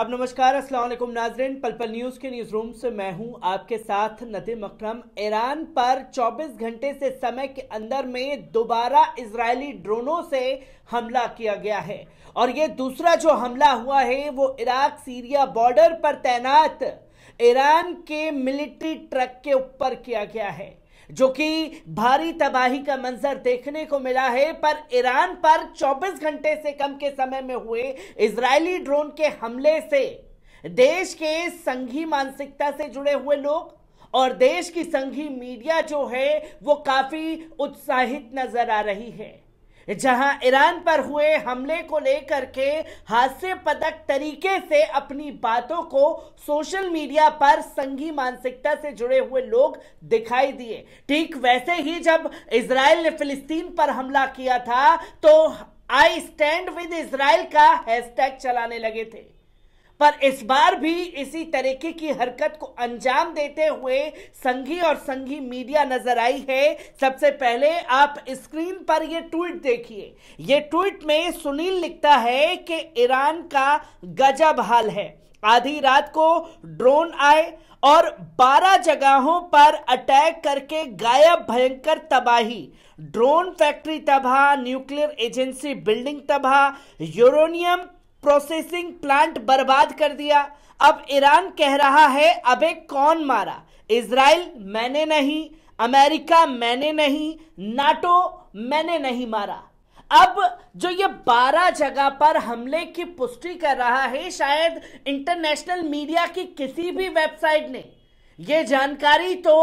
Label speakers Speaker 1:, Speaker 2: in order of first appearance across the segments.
Speaker 1: आदाब नमस्कार असलम नाजरन पलपल न्यूज़ के न्यूज़ रूम से मैं हूं आपके साथ नदीम अकरम ईरान पर 24 घंटे से समय के अंदर में दोबारा इजरायली ड्रोनों से हमला किया गया है और ये दूसरा जो हमला हुआ है वो इराक सीरिया बॉर्डर पर तैनात ईरान के मिलिट्री ट्रक के ऊपर किया गया है जो कि भारी तबाही का मंजर देखने को मिला है पर ईरान पर 24 घंटे से कम के समय में हुए इजरायली ड्रोन के हमले से देश के संघी मानसिकता से जुड़े हुए लोग और देश की संघी मीडिया जो है वो काफी उत्साहित नजर आ रही है जहां ईरान पर हुए हमले को लेकर के हास्य पदक तरीके से अपनी बातों को सोशल मीडिया पर संघी मानसिकता से जुड़े हुए लोग दिखाई दिए ठीक वैसे ही जब इसराइल ने फिलिस्तीन पर हमला किया था तो आई स्टैंड विद इसराइल का हैशटैग चलाने लगे थे पर इस बार भी इसी तरीके की हरकत को अंजाम देते हुए संघी और संघी मीडिया नजर आई है सबसे पहले आप स्क्रीन पर यह ट्वीट देखिए यह ट्वीट में सुनील लिखता है कि ईरान का गजब हाल है आधी रात को ड्रोन आए और 12 जगहों पर अटैक करके गायब भयंकर तबाही ड्रोन फैक्ट्री तबाह न्यूक्लियर एजेंसी बिल्डिंग तबाह यूरोनियम प्रोसेसिंग प्लांट बर्बाद कर दिया अब ईरान कह रहा है अबे कौन मारा इसराइल मैंने नहीं अमेरिका मैंने नहीं नाटो मैंने नहीं मारा अब जो ये बारह जगह पर हमले की पुष्टि कर रहा है शायद इंटरनेशनल मीडिया की किसी भी वेबसाइट ने ये जानकारी तो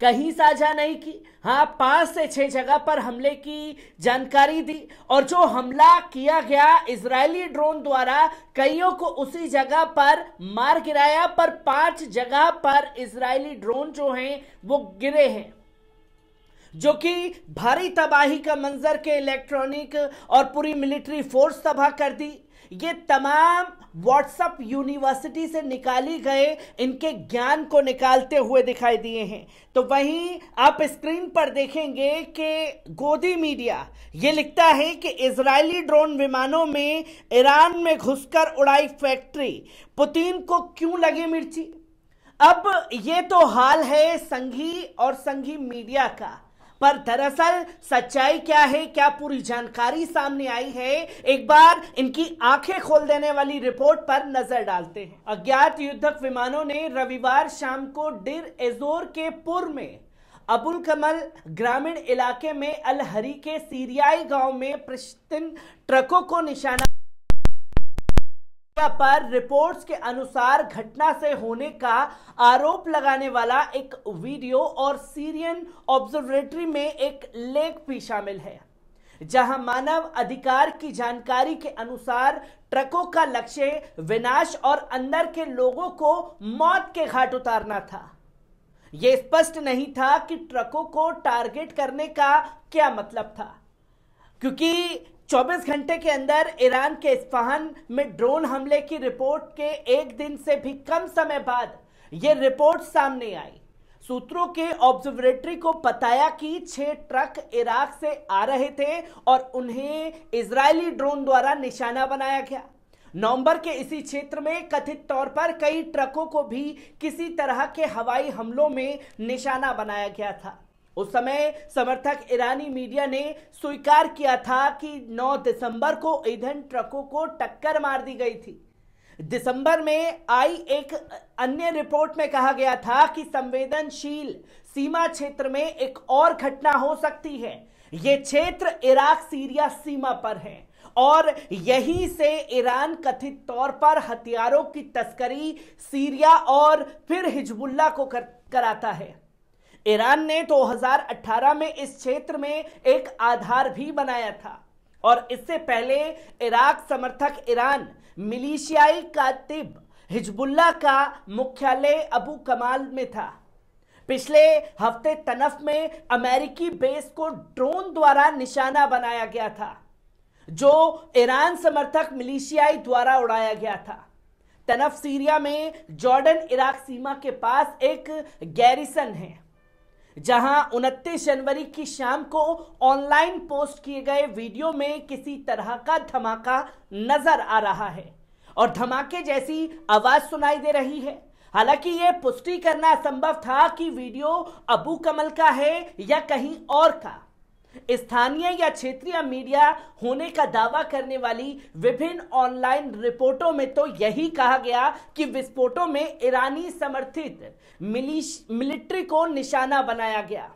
Speaker 1: कहीं साझा नहीं की हाँ पांच से छह जगह पर हमले की जानकारी दी और जो हमला किया गया इजरायली ड्रोन द्वारा कईयों को उसी जगह पर मार गिराया पर पांच जगह पर इजरायली ड्रोन जो हैं वो गिरे हैं जो कि भारी तबाही का मंजर के इलेक्ट्रॉनिक और पूरी मिलिट्री फोर्स तबाह कर दी ये तमाम व्हाट्सअप यूनिवर्सिटी से निकाली गए इनके ज्ञान को निकालते हुए दिखाई दिए हैं तो वहीं आप स्क्रीन पर देखेंगे कि गोदी मीडिया ये लिखता है कि इजरायली ड्रोन विमानों में ईरान में घुसकर उड़ाई फैक्ट्री पुतिन को क्यों लगे मिर्ची अब ये तो हाल है संघी और संघी मीडिया का पर दरअसल सच्चाई क्या है क्या पूरी जानकारी सामने आई है एक बार इनकी आंखें खोल देने वाली रिपोर्ट पर नजर डालते हैं अज्ञात युद्धक विमानों ने रविवार शाम को डिर एजोर के पुर में अबुल कमल ग्रामीण इलाके में अलहरी के सीरियाई गांव में प्रश्न ट्रकों को निशाना पर रिपोर्ट्स के अनुसार घटना से होने का आरोप लगाने वाला एक वीडियो और सीरियन ऑब्जर्वेटरी में एक लेख भी शामिल है जहां मानव अधिकार की जानकारी के अनुसार ट्रकों का लक्ष्य विनाश और अंदर के लोगों को मौत के घाट उतारना था यह स्पष्ट नहीं था कि ट्रकों को टारगेट करने का क्या मतलब था क्योंकि 24 घंटे के अंदर ईरान के इस्फहान में ड्रोन हमले की रिपोर्ट के एक दिन से भी कम समय बाद ये रिपोर्ट सामने आई सूत्रों के ऑब्जर्वेटरी को बताया कि छह ट्रक इराक से आ रहे थे और उन्हें इजरायली ड्रोन द्वारा निशाना बनाया गया नवंबर के इसी क्षेत्र में कथित तौर पर कई ट्रकों को भी किसी तरह के हवाई हमलों में निशाना बनाया गया था उस समय समर्थक ईरानी मीडिया ने स्वीकार किया था कि 9 दिसंबर को ईंधन ट्रकों को टक्कर मार दी गई थी दिसंबर में आई एक अन्य रिपोर्ट में कहा गया था कि संवेदनशील सीमा क्षेत्र में एक और घटना हो सकती है यह क्षेत्र इराक सीरिया सीमा पर है और यहीं से ईरान कथित तौर पर हथियारों की तस्करी सीरिया और फिर हिजबुल्ला को कर, कराता है ईरान ने 2018 में इस क्षेत्र में एक आधार भी बनाया था और इससे पहले इराक समर्थक ईरान मिलिशियाई कातिब हिजबुल्ला का मुख्यालय अबू कमाल में था पिछले हफ्ते तनफ में अमेरिकी बेस को ड्रोन द्वारा निशाना बनाया गया था जो ईरान समर्थक मिलिशियाई द्वारा उड़ाया गया था तनफ सीरिया में जॉर्डन इराक सीमा के पास एक गैरिसन है जहां 29 जनवरी की शाम को ऑनलाइन पोस्ट किए गए वीडियो में किसी तरह का धमाका नजर आ रहा है और धमाके जैसी आवाज सुनाई दे रही है हालांकि यह पुष्टि करना असंभव था कि वीडियो अबू कमल का है या कहीं और का स्थानीय या क्षेत्रीय मीडिया होने का दावा करने वाली विभिन्न ऑनलाइन रिपोर्टों में तो यही कहा गया कि विस्फोटों में ईरानी समर्थित मिलिट्री को निशाना बनाया गया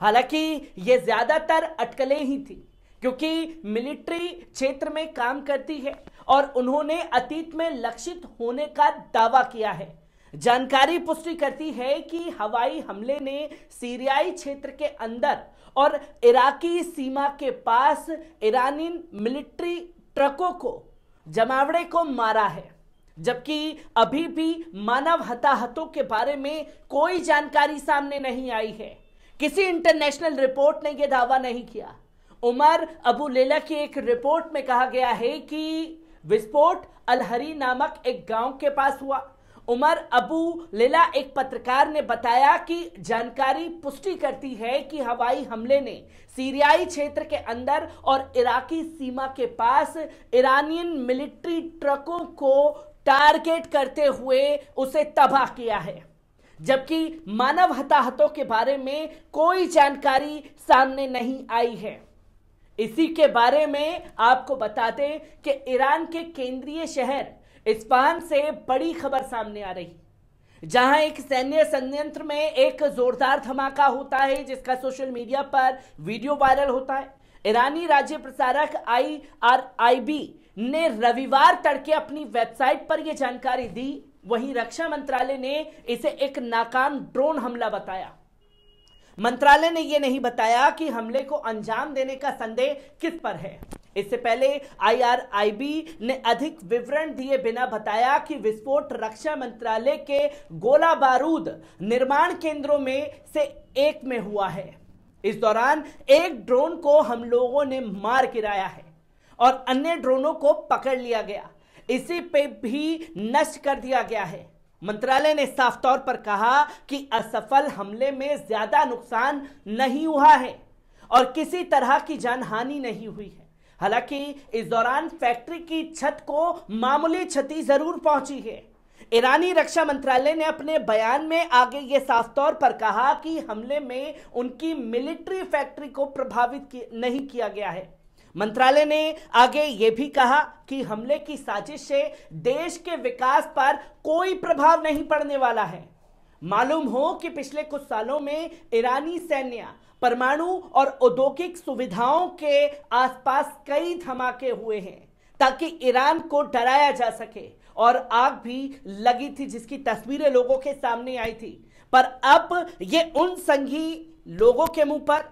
Speaker 1: हालांकि ये ज्यादातर अटकलें ही थी क्योंकि मिलिट्री क्षेत्र में काम करती है और उन्होंने अतीत में लक्षित होने का दावा किया है जानकारी पुष्टि करती है कि हवाई हमले ने सीरियाई क्षेत्र के अंदर और इराकी सीमा के पास ईरानी मिलिट्री ट्रकों को जमावड़े को मारा है जबकि अभी भी मानव हताहतों के बारे में कोई जानकारी सामने नहीं आई है किसी इंटरनेशनल रिपोर्ट ने यह दावा नहीं किया उमर अबू लेला की एक रिपोर्ट में कहा गया है कि विस्फोट अलहरी नामक एक गांव के पास हुआ उमर अबू लेला एक पत्रकार ने बताया कि जानकारी पुष्टि करती है कि हवाई हमले ने सीरियाई क्षेत्र के अंदर और इराकी सीमा के पास ईरानियन मिलिट्री ट्रकों को टारगेट करते हुए उसे तबाह किया है जबकि मानव हताहतों के बारे में कोई जानकारी सामने नहीं आई है इसी के बारे में आपको बता दें कि ईरान के केंद्रीय शहर इस्पान से बड़ी खबर सामने आ रही जहां एक सैन्य संयंत्र में एक जोरदार धमाका होता है जिसका सोशल मीडिया पर वीडियो वायरल होता है ईरानी राज्य प्रसारक आई आर आई बी ने रविवार तड़के अपनी वेबसाइट पर यह जानकारी दी वहीं रक्षा मंत्रालय ने इसे एक नाकाम ड्रोन हमला बताया मंत्रालय ने यह नहीं बताया कि हमले को अंजाम देने का संदेह किस पर है इससे पहले आईआरआईबी ने अधिक विवरण दिए बिना बताया कि विस्फोट रक्षा मंत्रालय के गोला बारूद निर्माण केंद्रों में से एक में हुआ है इस दौरान एक ड्रोन को हम लोगों ने मार गिराया है और अन्य ड्रोनों को पकड़ लिया गया इसी पे भी नष्ट कर दिया गया है मंत्रालय ने साफ तौर पर कहा कि असफल हमले में ज्यादा नुकसान नहीं हुआ है और किसी तरह की जानहानि नहीं हुई है हालांकि इस दौरान फैक्ट्री की छत को मामूली क्षति जरूर पहुंची है ईरानी रक्षा मंत्रालय ने अपने बयान में आगे ये साफ तौर पर कहा कि हमले में उनकी मिलिट्री फैक्ट्री को प्रभावित कि नहीं किया गया है मंत्रालय ने आगे ये भी कहा कि हमले की साजिश से देश के विकास पर कोई प्रभाव नहीं पड़ने वाला है मालूम हो कि पिछले कुछ सालों में ईरानी सैन्य परमाणु और औद्योगिक सुविधाओं के आसपास कई धमाके हुए हैं ताकि ईरान को डराया जा सके और आग भी लगी थी जिसकी तस्वीरें लोगों के सामने आई थी पर अब ये उन संघी लोगों के मुंह पर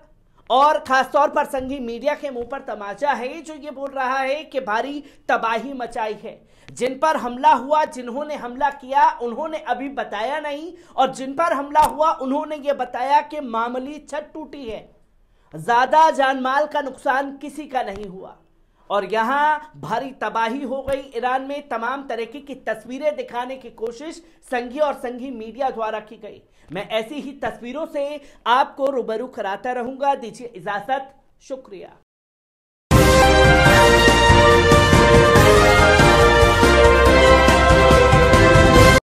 Speaker 1: और खासतौर पर संघी मीडिया के मुंह पर तमाचा है जो ये बोल रहा है कि भारी तबाही मचाई है जिन पर हमला हुआ जिन्होंने हमला किया उन्होंने अभी बताया नहीं और जिन पर हमला हुआ उन्होंने ये बताया कि मामली छत टूटी है ज्यादा जानमाल का नुकसान किसी का नहीं हुआ और यहाँ भारी तबाही हो गई ईरान में तमाम तरीके की तस्वीरें दिखाने की कोशिश संघी और संघी मीडिया द्वारा की गई मैं ऐसी ही तस्वीरों से आपको रूबरू कराता रहूंगा दीजिए इजाजत शुक्रिया